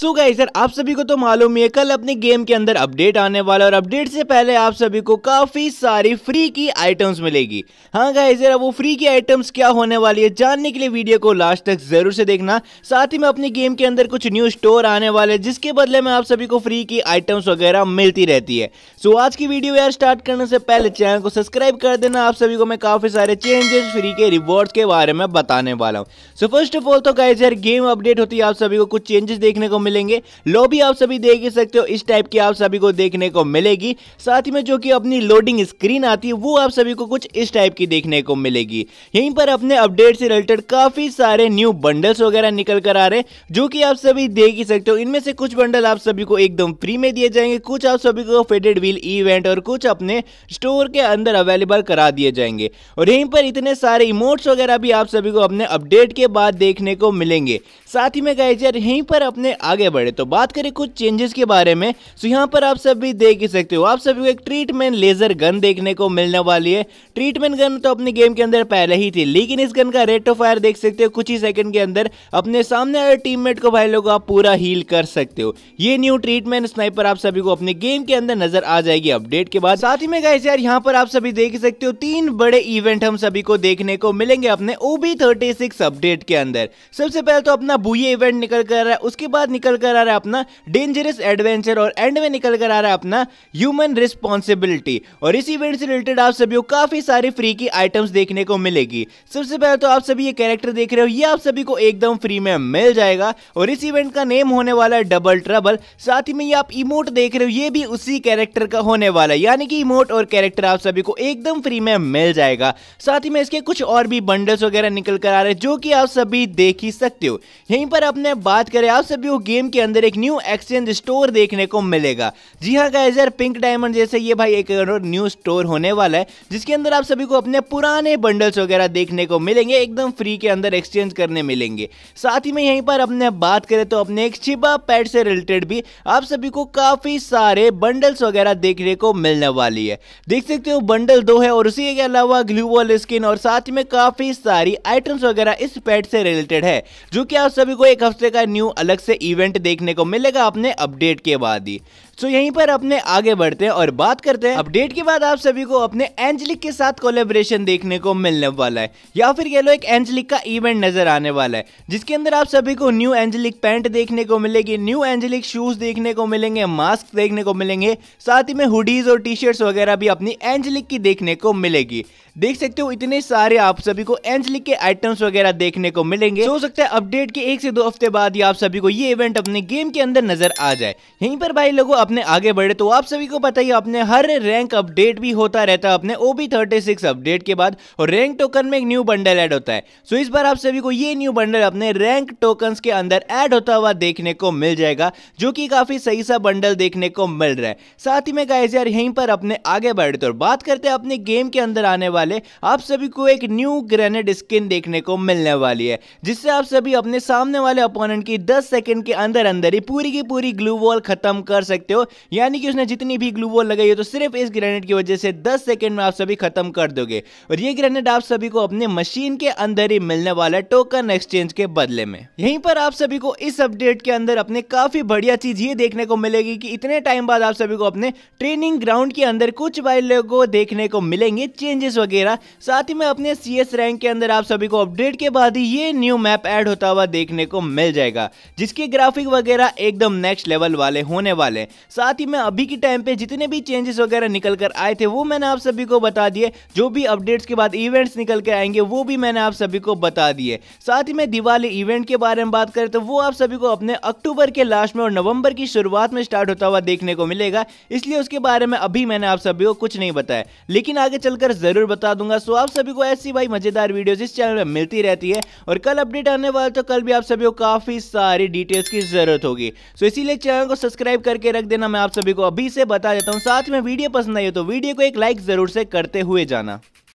सो so guys sir आप सभी को तो मालूम ही है कल अपने गेम के अंदर अपडेट आने वाला और अपडेट से पहले आप सभी को काफ़ी सारी फ्री की आइटम्स मिलेगी हाँ गाइस सर वो फ्री की आइटम्स क्या होने वाली है जानने के लिए वीडियो को लास्ट तक जरूर से देखना साथ ही में अपने गेम के अंदर कुछ न्यू स्टोर आने वाले जिसके बदले में आप सभी को फ्री की आइटम्स वगैरह मिलती रहती है सो so आज की वीडियो यार स्टार्ट करने से पहले चैनल को सब्सक्राइब कर देना आप सभी को मैं काफ़ी सारे चेंजेस फ्री के रिवॉर्ड्स के बारे में बताने वाला हूँ सो फर्स्ट ऑफ ऑल तो गाइज यार गेम अपडेट होती है आप सभी को कुछ चेंजेस देखने को मिलेंगे लॉबी आप सभी देख ही सकते हो इस टाइप की आप सभी को देखने को मिलेगी साथ ही में जो कि अपनी लोडिंग स्क्रीन आती है वो आप सभी को कुछ इस टाइप की देखने को मिलेगी यहीं पर अपने अपडेट से रिलेटेड काफी सारे न्यू बंडल्स वगैरह निकल कर आ रहे हैं जो कि आप सभी देख ही सकते हो इनमें से कुछ बंडल आप सभी को एकदम फ्री में दिए जाएंगे कुछ आप सभी को फेडेड व्हील इवेंट और कुछ अपने स्टोर के अंदर अवेलेबल करा दिए जाएंगे और यहीं पर इतने सारे इमोट्स वगैरह भी आप सभी को अपने अपडेट के बाद देखने को मिलेंगे साथ ही में गाइजर यहीं पर अपने आगे बढ़े तो बात करें कुछ चेंजेस के बारे में तो यहाँ पर आप सभी देख ही सकते हो आप सभी को एक ट्रीटमेंट लेजर गन देखने को मिलने वाली है ट्रीटमेंट गन तो अपने गेम के अंदर पहले ही थी लेकिन इस गन का रेट ऑफ फायर देख सकते हो कुछ ही सेकंड के अंदर अपने सामने आए टीममेट को भाई लोग आप पूरा हील कर सकते हो ये न्यू ट्रीटमेंट स्नाइपर आप सभी को अपने गेम के अंदर नजर आ जाएगी अपडेट के बाद साथ ही में गाइस यार यहाँ पर आप सभी देख सकते हो तीन बड़े इवेंट हम सभी को देखने को मिलेंगे अपने ओबी थर्टी अपडेट के अंदर सबसे पहले तो अपना बुए इवेंट निकल कर रहा है उसके बाद निकल निकल कर आ रहा है अपना डेंजरस एडवेंचर और एंड में निकल कर आ रहा है अपना ह्यूमन रिस्पॉन्सिबिलिटी और इस इवेंट से रिलेटेड आप सभी को काफी सारी फ्री की आइटम्स देखने को मिलेगी सबसे पहले तो आप सभी ये कैरेक्टर देख रहे हो ये आप सभी को एकदम फ्री में मिल जाएगा और इस इवेंट का नेम होने वाला है डबल ट्रबल साथ ही में ये आप इमोट देख रहे हो ये भी उसी कैरेक्टर का होने वाला है यानी कि इमोट और कैरेक्टर आप सभी को एकदम फ्री में मिल जाएगा साथ ही में इसके कुछ और भी बंडल्स वगैरह निकल कर आ रहे हैं जो कि आप सभी देख ही सकते हो यहीं पर अपने बात करें आप सभी को गेम के अंदर एक न्यू एक्सचेंज स्टोर देखने को मिलेगा जी हाँ गाइज यार पिंक डायमंड जैसे ये भाई एक न्यू स्टोर होने वाला है जिसके अंदर आप सभी को अपने पुराने बंडल्स वगैरह देखने को मिलेंगे एकदम फ्री के अंदर एक्सचेंज करने मिलेंगे साथ ही में यहीं पर अपने बात करें तो अपने एक छिपा पैड से रिलेटेड भी आप सभी को काफी सारे बंडल्स वगैरह देखने को मिलने वाली है देख सकते हो बंडल दो है और उसी के अलावा ग्लू वॉल स्किन और साथ में काफी सारी आइटम्स वगैरह इस पैड से रिलेटेड है जो कि आप सभी को एक हफ्ते का न्यू अलग से इवेंट इवेंट देखने को मिलेगा अपने अपडेट के बाद ही सो यहीं पर अपने आगे बढ़ते हैं और बात करते हैं अपडेट के बाद आप सभी को अपने एंजलिक के साथ कोलेब्रेशन देखने को मिलने वाला है या फिर कह लो एक एंजलिक का इवेंट नजर आने वाला है जिसके अंदर आप सभी को न्यू एंजलिक पैंट देखने को मिलेगी न्यू एंजलिक शूज देखने को मिलेंगे मास्क देखने को मिलेंगे साथ ही में हुडीज और टी शर्ट्स वगैरह भी अपनी एंजलिक की देखने को मिलेगी देख सकते हो इतने सारे आप सभी को एंजलिक के आइटम्स वगैरह देखने को मिलेंगे हो सकता है अपडेट के एक से दो हफ्ते बाद ही आप सभी को ये इवेंट अपने गेम के अंदर नजर आ जाए यहीं पर भाई लोगों आपने आगे बढ़े तो आप सभी को पता ही अपने हर रैंक अपडेट भी होता रहता है अपने ओबी थर्टी सिक्स अपडेट के बाद और रैंक टोकन में एक न्यू बंडल ऐड होता है सो इस बार आप सभी को ये न्यू बंडल अपने रैंक टोकन के अंदर ऐड होता हुआ देखने को मिल जाएगा जो कि काफी सही सा बंडल देखने को मिल रहा है साथ ही में गाइज यार यहीं पर अपने आगे बढ़े तो बात करते हैं अपने गेम के अंदर आने वाले आप सभी को एक न्यू ग्रेनेड स्किन देखने को मिलने वाली है जिससे आप सभी अपने सामने वाले अपोनेंट की 10 सेकंड के अंदर अंदर ही पूरी की पूरी ग्लू वॉल खत्म कर सकते हो हो यानी कि उसने जितनी भी ग्लू वॉल लगाई हो तो सिर्फ इस ग्रेनेड की वजह से दस सेकेंड में आप सभी खत्म कर दोगे और ये ग्रेनेड आप सभी को अपने मशीन के अंदर ही मिलने वाला टोकन एक्सचेंज के बदले में यहीं पर आप सभी को इस अपडेट के अंदर अपने काफी बढ़िया चीज ये देखने को मिलेगी कि इतने टाइम बाद आप सभी को अपने ट्रेनिंग ग्राउंड के अंदर कुछ वायलों को देखने को मिलेंगे चेंजेस वगैरह साथ ही में अपने सीएस रैंक के अंदर आप सभी को अपडेट के बाद ही ये न्यू मैप ऐड होता हुआ देखने को मिल जाएगा जिसके ग्राफिक वगैरह एकदम नेक्स्ट लेवल वाले होने वाले साथ ही मैं अभी के टाइम पे जितने भी चेंजेस वगैरह निकल कर आए थे वो मैंने आप सभी को बता दिए जो भी अपडेट्स के बाद इवेंट्स निकल के आएंगे वो भी मैंने आप सभी को बता दिए साथ ही में दिवाली इवेंट के बारे में बात करें तो वो आप सभी को अपने अक्टूबर के लास्ट में और नवंबर की शुरुआत में स्टार्ट होता हुआ देखने को मिलेगा इसलिए उसके बारे में अभी मैंने आप सभी को कुछ नहीं बताया लेकिन आगे चलकर जरूर बता दूंगा सो आप सभी को ऐसी भाई मजेदार वीडियोज इस चैनल में मिलती रहती है और कल अपडेट आने वाले तो कल भी आप सभी को काफी सारी डिटेल्स की जरूरत होगी सो इसीलिए चैनल को सब्सक्राइब करके रख दे देना मैं आप सभी को अभी से बता देता हूँ साथ में वीडियो पसंद आई हो तो वीडियो को एक लाइक जरूर से करते हुए जाना